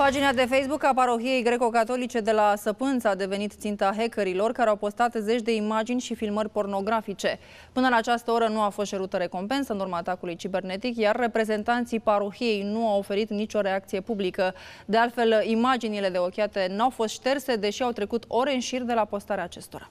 Pagina de Facebook a parohiei greco-catolice de la Săpânță a devenit ținta hackerilor care au postat zeci de imagini și filmări pornografice. Până la această oră nu a fost șerută recompensă în urma atacului cibernetic, iar reprezentanții parohiei nu au oferit nicio reacție publică. De altfel, imaginile de ochiate n-au fost șterse, deși au trecut ore în șir de la postarea acestora.